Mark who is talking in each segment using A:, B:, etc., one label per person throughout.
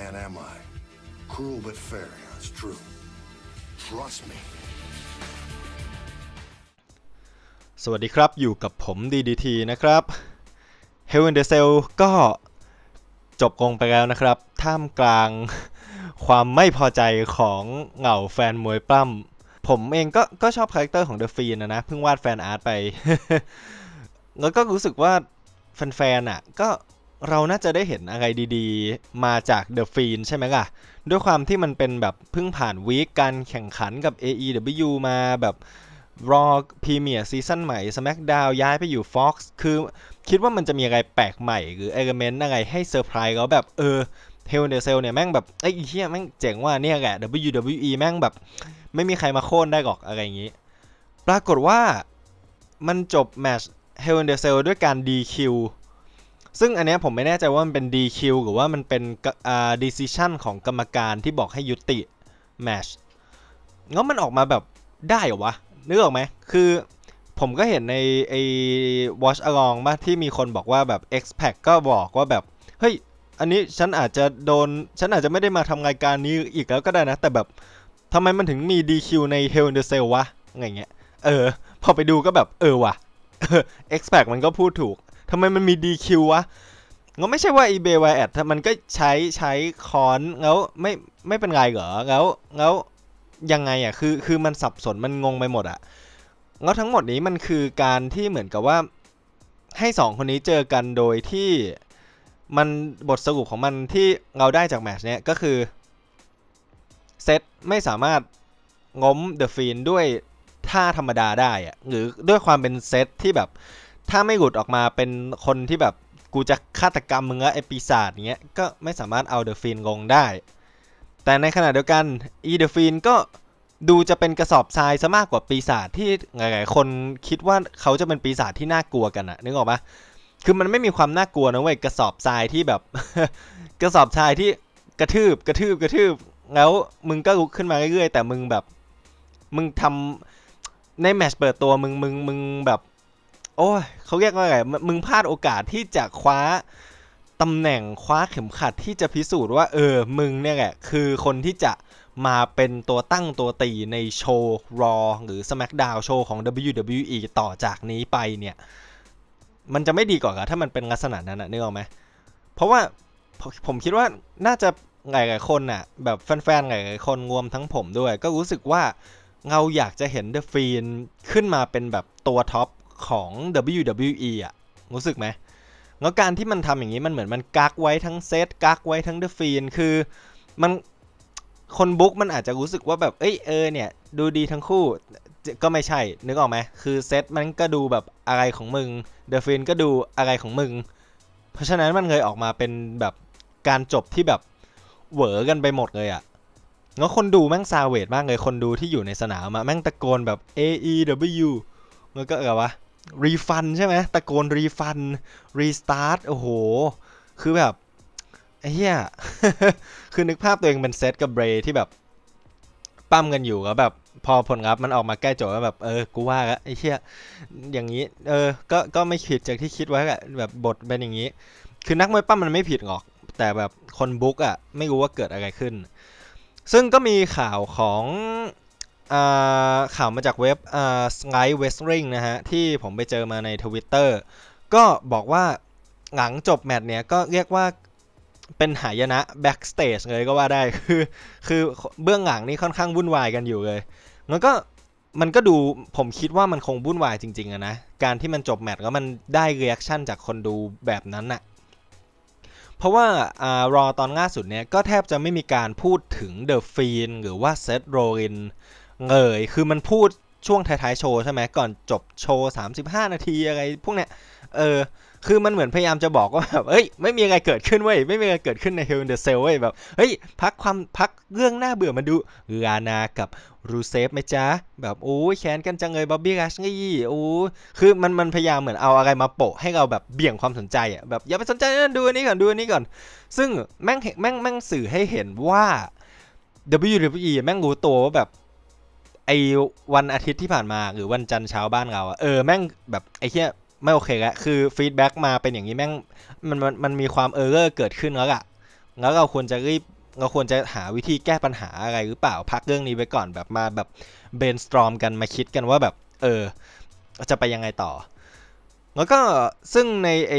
A: man am I. Cruel but fair, it's true. Trust me. สวัสดีครับ อยู่กับผม DDT นะครับ h e l l e n d e เ e l ก็จบกงไปแล้วนะครับ ท่ามกลางความไม่พอใจของเหง่าแฟนมวยปล้ำผมเองก็ก็ชอบคาแรคเตอร์ของเดอะฟีนนะนะ เพิ่งวาดแฟนอาร์ตไป แล้วก็รู้สึกว่าแฟนๆอ่ะก็เราน่าจะได้เห็นอะไรดีๆ มาจากเดอะฟีนใช่ไหมล่ะ ด้วยความที่มันเป็นแบบเพิ่งผ่านวีคการแข่งขันกับ AEW มาแบบรอพรีเมียร์ซีซั่นใหม่ SmackDown ย้ายไปอยู่ Fox คือคิดว่ามันจะมีอะไรแปลกใหม่หรือ Element อะไรให้เซอร์ไพรส์เราแบบเออเฮลเดอร์เซลเนี่ยแม่งแบบไอ้เหี้ยแม่งเจ๋งว่าเนี่ยแหละ WWE แม่งแบบไม่มีใครมาโค่นได้หรอกอะไรอย่างนี้ ปรากฏว่ามันจบแมชเฮลเดอร์เซลด้วยการ DQ ซึ่งอันนี้ผมไม่แน่ใจว่ามันเป็น DQ หรือว่ามันเป็นอ่า decision ของกรรมการที่บอกให้ยุติแมชงั้นมันออกมาแบบได้เหรอวะ นึกออกไหมคือผมก็เห็นในไอ้ watch along มาที่มีคนบอกว่าแบบ x p a c ก็บอกว่าแบบ เฮ้ย อันนี้ฉันอาจจะโดนฉันอาจจะไม่ได้มาทำรายการนี้อีกแล้วก็ได้นะ แต่แบบทำไมมันถึงมี DQ ใน Hell in the Cell วะอะไรเงี้ย เออ พอไปดูก็แบบ เออวะ e x p a c มันก็พูดถูกทำไมมันมี DQ วะงั้ไม่ใช่ว่า eBay w i a ดมันก็ใช้ใช้คอนแล้วไม่ไม่เป็นไรเหรอ แล้วแล้วยังไงอ่ะ คือคือมันสับสน มันงงไปหมดอ่ะแล้วทั้งหมดนี้มันคือการที่เหมือนกับว่าให้สองคนนี้เจอกันโดยที่มันบทสรุปของมันที่เราได้จากแมชเนี้ยก็คือเซตไม่สามารถง้มเดอะฟีนด้วยท่าธรรมดาได้อะหรือด้วยความเป็นเซตที่แบบถ้าไม่หลุดออกมาเป็นคนที่แบบกูจะฆาตกรรมมึงและไอปีศาจเงี้ยก็ไม่สามารถเอาเดอะฟินลงได้ แต่ในขณะเดียวกันอีเดอะฟินก็ดูจะเป็นกระสอบทรายซะมากกว่าปีศาจที่หลายๆคนคิดว่าเขาจะเป็นปีศาจที่น่ากลัวกันอะนึกออกปะคือมันไม่มีความน่ากลัวนะเว้ยกระสอบทรายที่แบบกระสอบทรายที่กระทืบกระทืบกระทืบแล้วมึงก็ลุกขึ้นมาเรื่อย ๆ แต่มึงแบบมึงทำในแมชเปิดตัวมึงมึงมึงแบบโอ้ยเขาเรียกว่าไงมึงพลาดโอกาสที่จะคว้าตำแหน่งคว้าเข็มขัดที่จะพิสูจน์ว่าเออมึงเนี่ยแหละคือคนที่จะมาเป็นตัวตั้งตัวตีในโชว์รอหรือ SmackDown โชว์ของ WWE ต่อจากนี้ไปเนี่ยมันจะไม่ดีกว่าถ้ามันเป็นลักษณะนั้นนะนึกออกไหมเพราะว่าผมคิดว่าน่าจะหลายๆคนน่ะแบบแฟนๆหลายๆคนรวมทั้งผมด้วยก็รู้สึกว่าเราอยากจะเห็นเดอะฟีนขึ้นมาเป็นแบบตัวท็อปของ WWE อ่ะ รู้สึกไหมแล้วการที่มันทำอย่างนี้มันเหมือนมันกักไว้ทั้งเซต กักไว้ทั้งเดอะฟีนคือมันคนบุ๊กมันอาจจะรู้สึกว่าแบบ เอ้ยเออเนี่ย ดูดีทั้งคู่ก็ไม่ใช่ นึกออกไหมคือเซตมันก็ดูแบบอะไรของมึง เดอะฟินก็ดูอะไรของมึง เพราะฉะนั้นมันเลยออกมาเป็นแบบการจบที่แบบ เหวอกันไปหมดเลยอะแล้วคนดูแม่งซาเวดมากเลยคนดูที่อยู่ในสนามอะแม่งตะโกนแบบ AEW แล้วก็อะไรวะรีฟันใช่ไหมตะโกนรีฟันรีสตาร์ทโอ้โห คือแบบไอ้เหี้ยคือนึกภาพตัวเองเป็นเซตกับเบรที่แบบปั้มกันอยู่แล้วแบบ พอผลลัพธ์มันออกมาแก้โจทย์แบบ เออ กูว่าละไอ้เหี้ยอย่างนี้เออก็ก็ไม่ผิดจากที่คิดไว้แหละแบบบทเป็นอย่างนี้ คือนักมวยปั้มมันไม่ผิดหรอก แต่แบบคนบุ๊กอ่ะไม่รู้ว่าเกิดอะไรขึ้น ซึ่งก็มีข่าวของข่าวมาจากเว็บ Sky Wrestling นะฮะที่ผมไปเจอมาใน Twitter ก็บอกว่าหลังจบแมตช์เนี้ยก็เรียกว่าเป็นหายนะ backstage เลยก็ว่าได้ คือคือเบื้องหลังนี่ค่อนข้างวุ่นวายกันอยู่เลยมันก็มันก็ดูผมคิดว่ามันคงวุ่นวายจริง ๆอะนะ การที่มันจบแมตช์แล้วมันได้เรีแอคชั่นจากคนดูแบบนั้นอะเพราะว่าอารอตอนง่าสุดเนี่ยก็แทบจะไม่มีการพูดถึงเดอะฟีนหรือว่าเซธโรลินเงยคือมันพูดช่วงท้ายๆ โชว์ใช่ไหม ก่อนจบโชว์ 35 นาทีอะไรพวกเนี้ย เออ คือมันเหมือนพยายามจะบอกว่าแบบเอ้ย ไม่มีอะไรเกิดขึ้นเว้ย ไม่มีอะไรเกิดขึ้นในเฮลเดอร์เซลเว้ย แบบ เฮ้ย พักความพักเรื่องหน้าเบื่อมาดูลานา กับรูเซฟไหมจ๊ะ แบบโอ้แค้นกันจังเลยบ๊อบบี้รัชงี้โอ้คือมันมันพยายามเหมือนเอาอะไรมาโปะให้เราแบบเบี่ยงความสนใจอ่ะแบบอย่าไปสนใจนั่นดูอันนี้ก่อนดูอันนี้ก่อน ซึ่งแม่งแม่งแม่งสื่อให้เห็นว่า WWE แม่งรู้ตัวว่าแบบไอวันอาทิตย์ที่ผ่านมาหรือวันจันทร์เช้าบ้านเราอะเออแม่งแบบ ไอ้เหี้ยไม่โอเคแล้ว คือฟีดแบ็กมาเป็นอย่างนี้แม่ง มันมันมันมีความเออร์เอร์เกิดขึ้นแล้วอะแล้วเราควรจะรีบเราควรจะหาวิธีแก้ปัญหาอะไรหรือเปล่าพักเรื่องนี้ไปก่อนแบบมาแบบเบนสตรอมกัน มาคิดกันว่าแบบเออ จะไปยังไงต่อ แล้วก็ซึ่งในไอ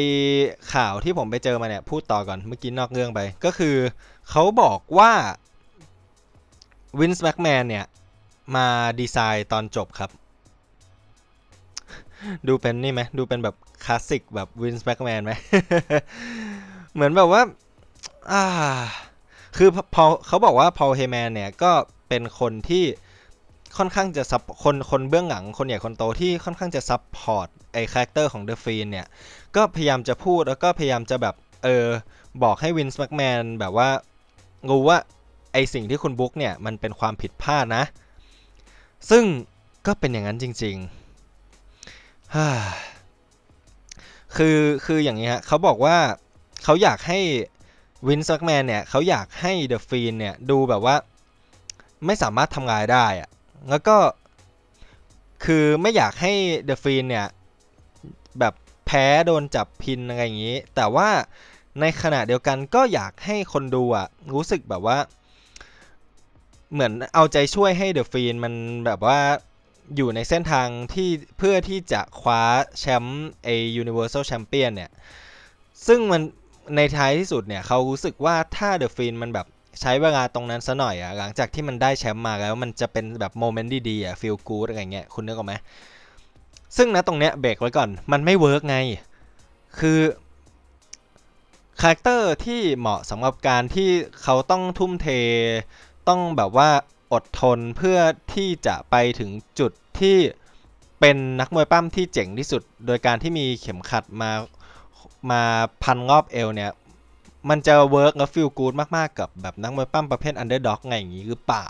A: ข่าวที่ผมไปเจอมาเนี่ย พูดต่อก่อนเมื่อกี้นอกเรื่องไปก็คือเขาบอกว่าวินส์แม็กแมนเนี่ยมาดีไซน์ตอนจบครับ ดูเป็นนี่ไหมดูเป็นแบบคลาสสิกแบบวินส์แบ็กแมนไหม เหมือนแบบว่าอ่า คือพอเขาบอกว่าพอลเฮแมนเนี่ยก็เป็นคนที่ค่อนข้างจะซับคนคนเบื้องหลังคนใหญ่คนโตที่ค่อนข้างจะซับพอร์ตไอคาแรคเตอร์ของเดอะฟีนเนี่ย ก็พยายามจะพูดแล้วก็พยายามจะแบบเออบอกให้วินส์แบ็กแมนแบบว่ารู้ว่า ไอสิ่งที่คุณบุ๊กเนี่ยมันเป็นความผิดพลาดนะซึ่งก็เป็นอย่างนั้นจริงๆ คือคืออย่างนี้ฮะเขาบอกว่าเขาอยากให้วินซักแมนเนี่ยเขาอยากให้เดอะฟีนเนี่ยดูแบบว่าไม่สามารถทำงานได้อะแล้วก็คือไม่อยากให้เดอะฟีนเนี่ยแบบแพ้โดนจับพินอะไรอย่างนี้ แต่ว่าในขณะเดียวกันก็อยากให้คนดูอะรู้สึกแบบว่าเหมือนเอาใจช่วยให้เดอะฟีนมันแบบว่าอยู่ในเส้นทางที่เพื่อที่จะคว้าแชมป์ไอยูนิเวอร์แซลแชมเปี้ยนเนี่ยซึ่งมันในท้ายที่สุดเนี่ยเขารู้สึกว่าถ้าเดอะฟีนมันแบบใช้เวลาตรงนั้นซะหน่อยอะหลังจากที่มันได้แชมป์มาแล้วมันจะเป็นแบบโมเมนต์ดีๆอะฟีลกู๊ดอะไรเงี้ย คุณนึกออกไหมซึ่งนะตรงเนี้ยเบรกไว้ก่อนมันไม่เวิร์กไง คือ คาแรคเตอร์ที่เหมาะสำหรับการที่เขาต้องทุ่มเทต้องแบบว่าอดทนเพื่อที่จะไปถึงจุดที่เป็นนักมวยปั้มที่เจ๋งที่สุด โดยการที่มีเข็มขัดมามาพันรอบเอวเนี่ย มันจะเวิร์กและฟิลกูดมากๆกับแบบนักมวยปั้มประเภทอันเดอร์ด็อกไงอย่างนี้หรือเปล่า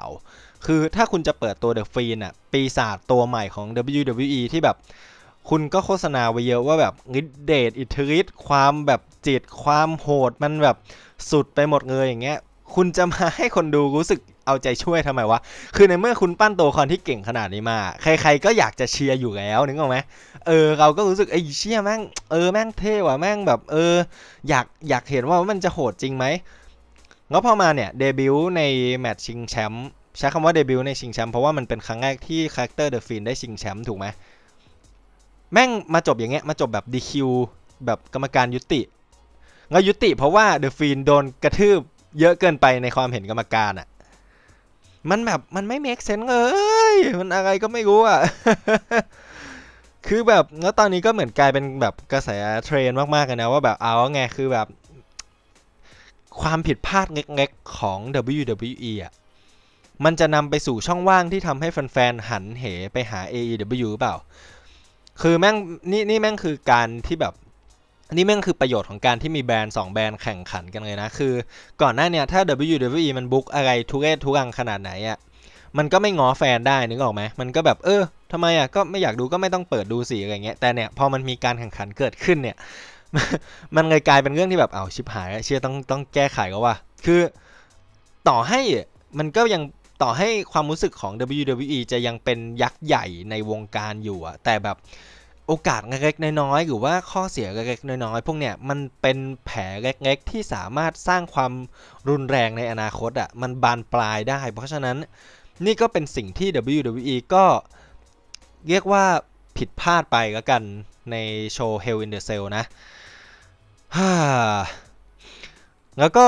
A: คือถ้าคุณจะเปิดตัวเดอะฟีนอะปีศาจตัวใหม่ของ WWE ที่แบบคุณก็โฆษณาไว้เยอะว่าแบบฤทธิเดชอิทธิฤทธิ์ความแบบจิต ความโหดมันแบบสุดไปหมดเลยอย่างเงี้ยคุณจะมาให้คนดูรู้สึกเอาใจช่วยทำไมวะ คือในเมื่อคุณปั้นตัวคอนที่เก่งขนาดนี้มา ใครๆก็อยากจะเชียร์อยู่แล้วนึกออกไหม เออเราก็รู้สึกไอ้เชีรยแม่ง เออแม่งเท่ว่ะแม่งแบบเอออยากอยากเห็นว่ามันจะโหดจริงไหมแล้วพอมาเนี่ยเดบิวต์ในแมตช์ชิงแชมป์ใช้คำว่าเดบิวต์ในชิงแชมป์เพราะว่ามันเป็นครั้งแรกที่คาแรคเตอร์เดอะฟินได้ชิงแชมป์ถูกไหมแม่งมาจบอย่างเงี้ยมาจบแบบดีคิวแบบกรรมการยุติแล้วยุติ เพราะว่าเดอะฟินโดนกระทืบเยอะเกินไปในความเห็นกรรมการอะ่ะ มันแบบมันไม่เมคเซนเลย มันอะไรก็ไม่รู้อะ่ะ คือแบบแล้วตอนนี้ก็เหมือนกลายเป็นแบบ กระแสเทรนมากๆกันนะว่าแบบเอาไงคือแบบ ความผิดพลาดเล็ก ๆของ WWE อ่ะ มันจะนำไปสู่ช่องว่างที่ทำให้แฟนๆหันเหไปหา AEW เปล่า คือแม่ง นี่นี่แม่งคือการที่แบบนี่แม่งคือประโยชน์ของการที่มีแบรนด์2แบรนด์แข่งขันกันเลยนะคือก่อนหน้าเนี่ยถ้า WWE มันบุกอะไรทุเรศทุกังขนาดไหนอะ่ะมันก็ไม่ง้อแฟนได้นึกออกไหมมันก็แบบเออทำไมอ่ะก็ไม่อยากดูก็ไม่ต้องเปิดดูสิอะไรเงี้ยแต่เนี่ยพอมันมีการแข่งขันเกิดขึ้นเนี่ยมันเลยกลายเป็นเรื่องที่แบบเอาชิบหายเชื่อต้องต้องแก้ไขก็ว่าคือต่อให้มันก็ยังต่อให้ความรู้สึกของ WWE จะยังเป็นยักษ์ใหญ่ในวงการอยู่อะแต่แบบโอกาสเล็กๆน้อยๆ หรือว่าข้อเสียเล็กๆน้อยๆพวกเนี้ยมันเป็นแผลเล็กๆ ที่สามารถสร้างความรุนแรงในอนาคตอะ่ะมันบานปลายได้ เพราะฉะนั้นนี่ก็เป็นสิ่งที่ WWE ก็เรียกว่าผิดพลาดไปแล้วกันในโชว์ Hell in the Cell นะฮ่าแล้วก็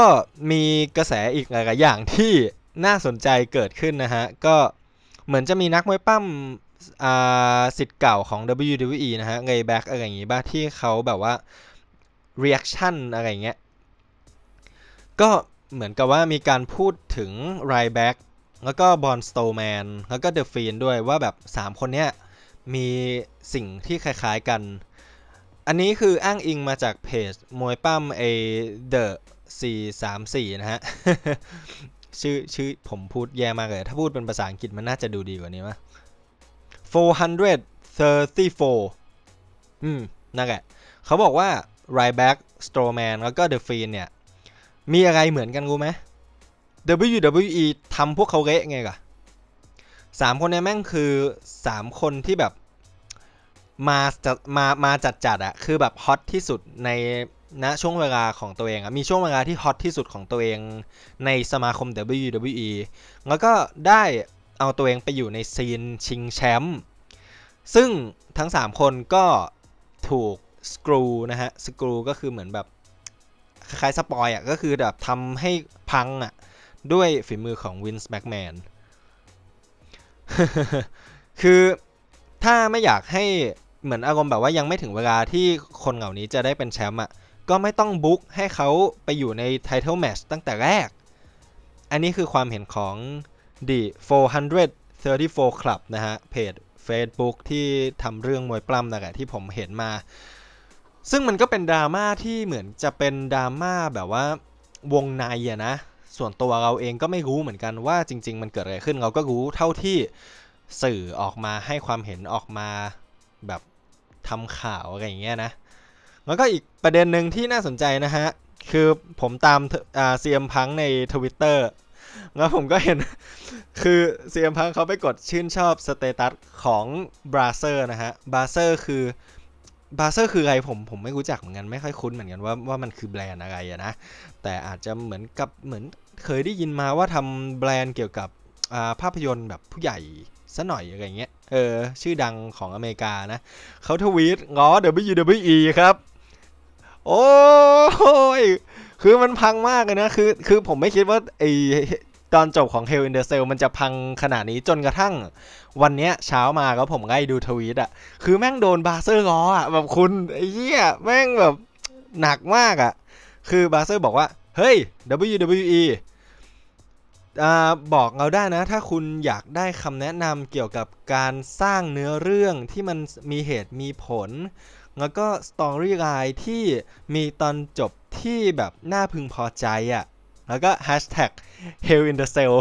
A: มีกระแสอีกหลายๆอย่างที่น่าสนใจเกิดขึ้นนะฮะก็เหมือนจะมีนักมวยปั้มสิทธิ์เก่าของ WWE นะฮะไงแบ็กอะไรอย่างงี้บ้างที่เขาแบบว่า reaction อะไรเงี้ยก็เหมือนกับว่ามีการพูดถึงไรแบ็กแล้วก็บอลสโตแมน แล้วก็เดอะฟีนด้วยว่าแบบ 3 คนเนี้ย มีสิ่งที่คล้ายๆกัน อันนี้คืออ้างอิงมาจากเพจมวยปั้มเอเดอ์สี่สามสี่นะฮะ ชื่อชื่อผมพูดแย่มากเลย ถ้าพูดเป็นภาษาอังกฤษมันน่าจะดูดีกว่านี้มั้ย434 อืม นั่นแหละเขาบอกว่า Ryback right Strowman แล้วก็ The Fiend เนี่ยมีอะไรเหมือนกันรู้ไหม WWE ทำพวกเขาเละไงกะสามคนเนี่ยแม่งคือสามคนที่แบบมาจัดมามาจัดจัดอะคือแบบฮอตที่สุดในณนะช่วงเวลาของตัวเองอะมีช่วงเวลาที่ฮอตที่สุดของตัวเองในสมาคม WWE แล้วก็ได้เอาตัวเองไปอยู่ในซีน ชิงแชมป์ซึ่งทั้ง 3 คนก็ถูกสกรูนะฮะสกรูก็คือเหมือนแบบ คล้ายสปอยอ่ะก็คือแบบทำให้พังอ่ะ ด้วยฝีมือของวินส์แบ็กแมน คือถ้าไม่อยากให้เหมือนอารมณ์แบบว่ายังไม่ถึงเวลาที่คนเหล่านี้จะได้เป็นแชมป์อ่ะ ก็ไม่ต้องบุ๊กให้เขาไปอยู่ในไทเทลแมชตั้งแต่แรก อันนี้คือความเห็นของ The 434 Club นะฮะ เพจ Facebook ที่ทำเรื่องมวยปล้ำนะครับที่ผมเห็นมา ซึ่งมันก็เป็นดราม่าที่เหมือนจะเป็นดราม่าแบบว่าวงในอะนะ ส่วนตัวเราเองก็ไม่รู้เหมือนกันว่าจริงๆมันเกิดอะไรขึ้นเราก็รู้เท่าที่สื่อออกมาให้ความเห็นออกมาแบบทำข่าวอะไรอย่างเงี้ยนะ แล้วก็อีกประเด็นหนึ่งที่น่าสนใจนะฮะ คือผมตามเซียมพังใน Twitter แล้วผมก็เห็นคือเซียมพังเขาไปกดชื่นชอบสเตตัสของบราเซอร์นะฮะบราเซอร์คือบราเซอร์คืออะไรผมผมไม่รู้จักเหมือนกันไม่ค่อยคุ้นเหมือนกัน ว่าว่ามันคือแบรนด์อะไรอะนะ แต่อาจจะเหมือนกับเหมือนเคยได้ยินมาว่าทำแบรนด์เกี่ยวกับภาพยนตร์แบบผู้ใหญ่ซะหน่อยอะไรเงี้ยเออ ชื่อดังของอเมริกานะเขาทวีตง้อ WWE ครับโอ้ยคือมันพังมากเลยนะคือคือผมไม่คิดว่าไอตอนจบของ Hell in the Cell มันจะพังขนาดนี้จนกระทั่งวันเนี้ยเช้ามาก็ผมไล่ดูทวีตอะคือแม่งโดนบาเซอร์ล้ออะแบบคุณไอ้เหี้ยแม่งแบบหนักมากอะคือบาเซอร์บอกว่า เฮ้ย WWE อบอกเราได้นะ ถ้าคุณอยากได้คำแนะนำเกี่ยวกับการสร้างเนื้อเรื่องที่มันมีเหตุมีผลแล้วก็สตอรี่ไลน์ที่มีตอนจบที่แบบน่าพึงพอใจอะ่ะ แล้วก็ hashtag hell in the cell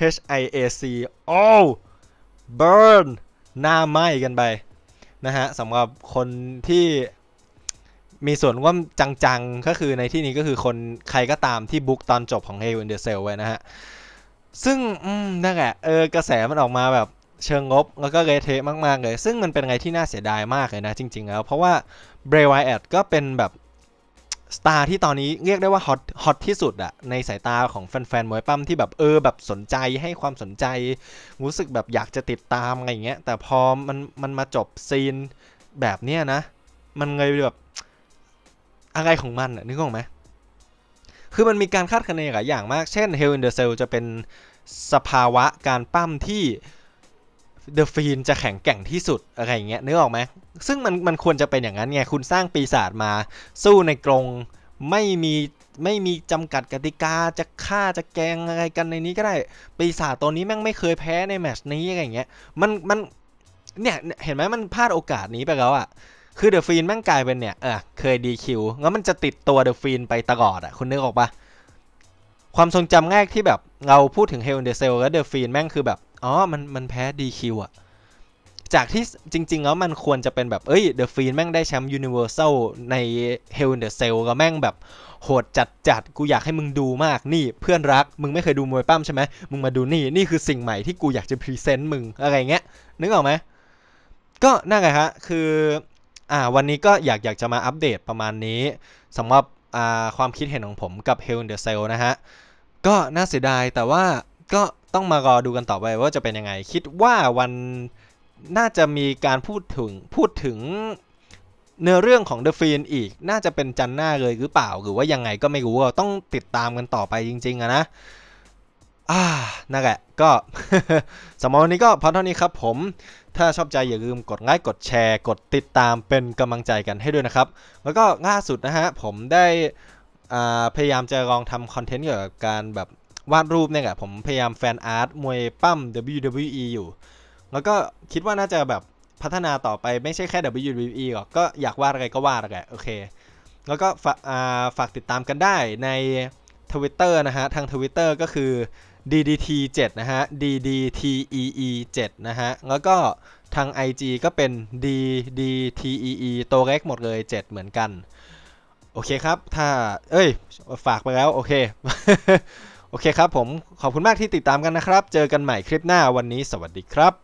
A: h i a c oh burn หน้าไหม้กันไปนะฮะสำหรับคนที่มีส่วนว่าจังๆก็คือในที่นี้ก็คือคนใครก็ตามที่บุ๊กตอนจบของ Hell in the Cell ไว้นะฮะ ซึ่งนั่นแหละเออกระแสมันออกมาแบบเชิงงบแล้วก็เลเทะมากๆเลยซึ่งมันเป็นอะไรที่น่าเสียดายมากเลยนะจริงๆแล้วเพราะว่าเบรไวแอดก็เป็นแบบสตาร์ที่ตอนนี้เรียกได้ว่าฮอตฮอตที่สุดอะในสายตาของแฟนๆมวยปั้มที่แบบเออแบบสนใจให้ความสนใจ รู้สึกแบบอยากจะติดตามอะไรเงี้ยแต่พอมันมันมาจบซีนแบบเนี้ยนะมันเลยแบบ อะไรของมันอะนึกออกไหมคือมันมีการคาดคะเนหลายอย่างมากเช่น Hell in the Cell จะเป็นสภาวะการปั้มที่เดอะฟีนจะแข็งแกร่งที่สุดอะไรเงี้ยนึกออกไหมซึ่งมันมันควรจะเป็นอย่างนั้นไง คุณสร้างปีศาจมาสู้ในกรงไม่มีไม่มีจำกัดกติกาจะฆ่าจะแกงอะไรกันในนี้ก็ได้ ปีศาจตัวนี้แม่งไม่เคยแพ้ในแมชนี้อะไรเงี้ยมันมันเนี่ยเห็นไหมมันพลาดโอกาสนี้ไปแล้วอะ่ะคือเดอะฟีนแม่งกลายเป็นเนี่ยเออเคยดีคิวแล้วมันจะติดตัวเดอะฟีนไปตลอดอะ่ะคุณนึกออกปะความทรงจำแรกที่แบบเราพูดถึงเฮลเดอเซลและเดอะฟีนแม่งคือแบบอ๋อ มัน มันแพ้ดีคิวอะจากที่จริง ๆ แล้วมันควรจะเป็นแบบ เอ้ย เดอะฟีนแม่งได้แชมป์ยูนิเวอร์แซลในเฮลเดอะเซลก็แม่งแบบ โหดจัดจัดกูอยากให้มึงดูมาก นี่เพื่อนรัก มึงไม่เคยดูมวยปั้มใช่ไหมมึงมาดูนี่ นี่คือสิ่งใหม่ที่กูอยากจะพรีเซนต์มึง อะไรเงี้ย นึกออกไหม ก็นั่นไงฮะ คือ อ่า วันนี้ก็อยากอยากจะมาอัปเดตประมาณนี้สำหรับ อ่า ความคิดเห็นของผมกับเฮลเดอะเซลนะฮะ ก็น่าเสียดายแต่ว่าก็ต้องมารอดูกันต่อไปว่าจะเป็นยังไง คิดว่าวันน่าจะมีการพูดถึงพูดถึงเนื้อเรื่องของ The f i e n อีก น่าจะเป็นจันหน้าเลยหรือเปล่า หรือว่ายังไงก็ไม่รู้ต้องติดตามกันต่อไปจริง ๆอะนะ อ่านั่นแหละก็สำหรับวันนี้ก็พอเท่านี้ครับ ผมถ้าชอบใจอย่าลืมกดไลค์กดแชร์กดติดตามเป็นกำลังใจกันให้ด้วยนะครับ แล้วก็ล่าสุดนะฮะผมได้พยายามจะลองทำคอนเทนต์เกี่ยวกับการแบบวาดรูปเนี่ยผมพยายามแฟนอาร์ต มวยปั้ม WWE อยู่ แล้วก็คิดว่าน่าจะแบบพัฒนาต่อไปไม่ใช่แค่ WWE หรอกก็อยากวาดอะไรก็วาดอะไรโอเคแล้วก็ฝากติดตามกันได้ในทวิตเตอร์นะฮะ ทางทวิตเตอร์ก็คือ DDT7 นะฮะ DDTEE7 นะฮะ แล้วก็ทาง IG ก็เป็น DDTEE ตัวเล็กหมดเลย 7 เหมือนกัน โอเคครับถ้าเอ้ยฝากไปแล้ว โอเคโอเคครับผมขอบคุณมากที่ติดตามกันนะครับ เจอกันใหม่คลิปหน้าวันนี้สวัสดีครับ